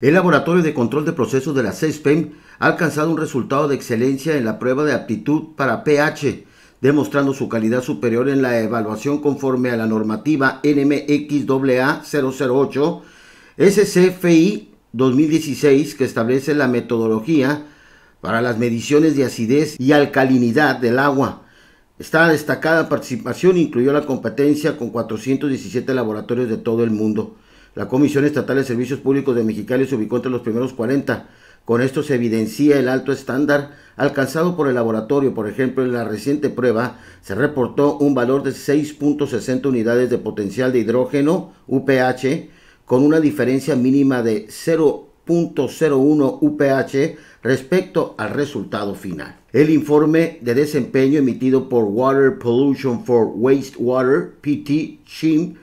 El Laboratorio de Control de Procesos de la CESPEM ha alcanzado un resultado de excelencia en la prueba de aptitud para pH, demostrando su calidad superior en la evaluación conforme a la normativa NMXAA 008 SCFI 2016 que establece la metodología para las mediciones de acidez y alcalinidad del agua. Esta destacada participación incluyó la competencia con 417 laboratorios de todo el mundo. La Comisión Estatal de Servicios Públicos de Mexicali se ubicó entre los primeros 40. Con esto se evidencia el alto estándar alcanzado por el laboratorio. Por ejemplo, en la reciente prueba se reportó un valor de 6.60 unidades de potencial de hidrógeno UPH con una diferencia mínima de 0.01 UPH respecto al resultado final. El informe de desempeño emitido por Water Pollution for Wastewater, PT, CHIM,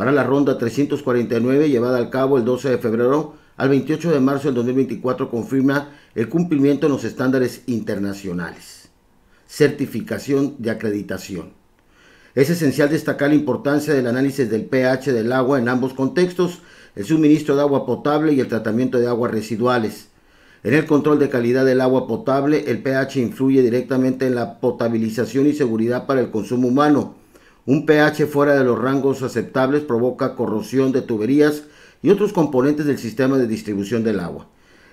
para la ronda 349 llevada al cabo el 12 de febrero al 28 de marzo del 2024 confirma el cumplimiento de los estándares internacionales. Certificación de acreditación. Es esencial destacar la importancia del análisis del pH del agua en ambos contextos, el suministro de agua potable y el tratamiento de aguas residuales. En el control de calidad del agua potable, el pH influye directamente en la potabilización y seguridad para el consumo humano. Un pH fuera de los rangos aceptables provoca corrosión de tuberías y otros componentes del sistema de distribución del agua.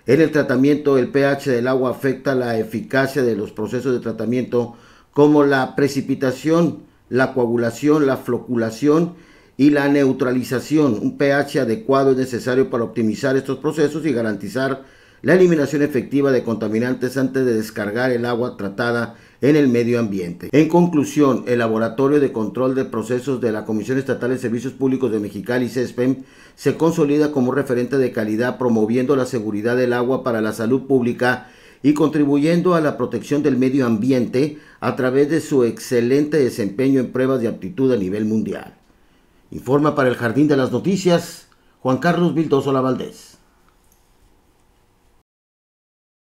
En el tratamiento, el pH del agua afecta la eficacia de los procesos de tratamiento como la precipitación, la coagulación, la floculación y la neutralización. Un pH adecuado es necesario para optimizar estos procesos y garantizar la eliminación efectiva de contaminantes antes de descargar el agua tratada en el medio ambiente. En conclusión, el Laboratorio de Control de Procesos de la Comisión Estatal de Servicios Públicos de Mexicali, CESPEM, se consolida como referente de calidad promoviendo la seguridad del agua para la salud pública y contribuyendo a la protección del medio ambiente a través de su excelente desempeño en pruebas de aptitud a nivel mundial. Informa para el Jardín de las Noticias Juan Carlos Vildoso Valdés.